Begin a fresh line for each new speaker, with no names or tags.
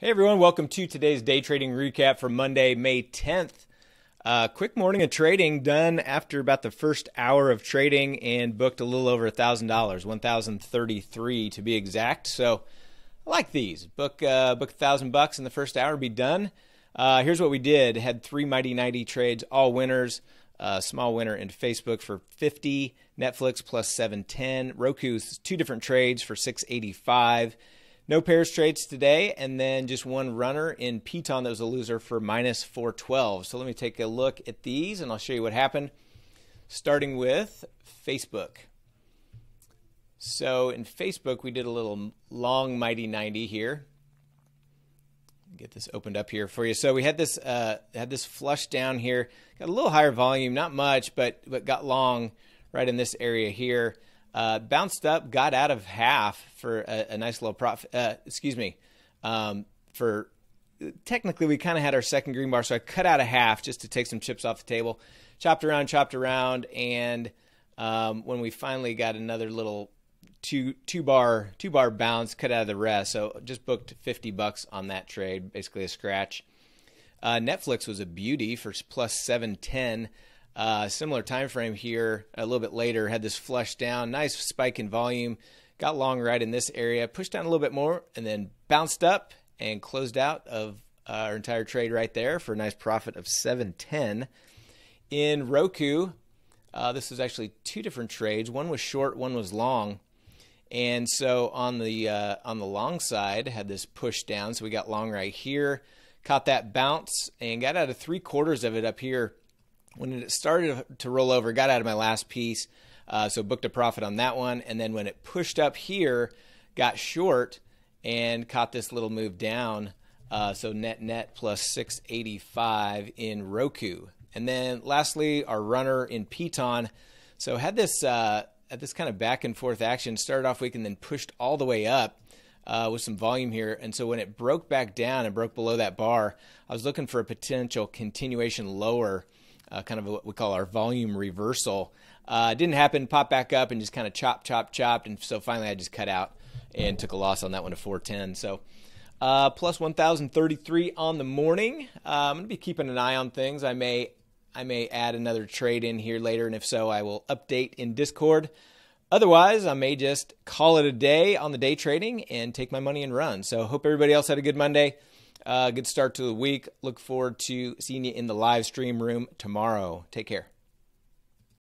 Hey everyone, welcome to today's day trading recap for Monday, May 10th. Uh, quick morning of trading done after about the first hour of trading and booked a little over $1,000, 1033 to be exact. So I like these. Book uh, book 1000 bucks in the first hour, be done. Uh, here's what we did. Had three Mighty 90 trades, all winners. Uh, small winner in Facebook for 50, Netflix plus 710, Roku's two different trades for 685. No pairs trades today, and then just one runner in Piton that was a loser for minus 412. So let me take a look at these and I'll show you what happened, starting with Facebook. So in Facebook, we did a little long mighty 90 here. Get this opened up here for you. So we had this uh, had this flush down here, got a little higher volume, not much, but but got long right in this area here. Uh, bounced up, got out of half for a, a nice little profit. Uh, excuse me, um, for technically we kind of had our second green bar, so I cut out a half just to take some chips off the table. Chopped around, chopped around, and um, when we finally got another little two two bar two bar bounce, cut out of the rest. So just booked fifty bucks on that trade, basically a scratch. Uh, Netflix was a beauty for plus seven ten. Uh, similar time frame here, a little bit later, had this flush down, nice spike in volume, got long right in this area, pushed down a little bit more, and then bounced up and closed out of uh, our entire trade right there for a nice profit of 710. In Roku, uh, this was actually two different trades. One was short, one was long. And so on the uh, on the long side had this push down, so we got long right here, caught that bounce and got out of three quarters of it up here when it started to roll over, got out of my last piece, uh, so booked a profit on that one. And then when it pushed up here, got short and caught this little move down. Uh, so net net plus 685 in Roku. And then lastly, our runner in Piton. So had this uh, had this kind of back and forth action. Started off weak and then pushed all the way up. Uh, with some volume here. And so when it broke back down and broke below that bar, I was looking for a potential continuation lower uh, kind of what we call our volume reversal. Uh, didn't happen, popped back up and just kind of chop, chop, chopped. And so finally I just cut out and took a loss on that one to 410. So uh, plus 1,033 on the morning. Uh, I'm going to be keeping an eye on things. I may, I may add another trade in here later. And if so, I will update in Discord. Otherwise, I may just call it a day on the day trading and take my money and run. So hope everybody else had a good Monday. Uh, good start to the week. Look forward to seeing you in the live stream room tomorrow. Take care.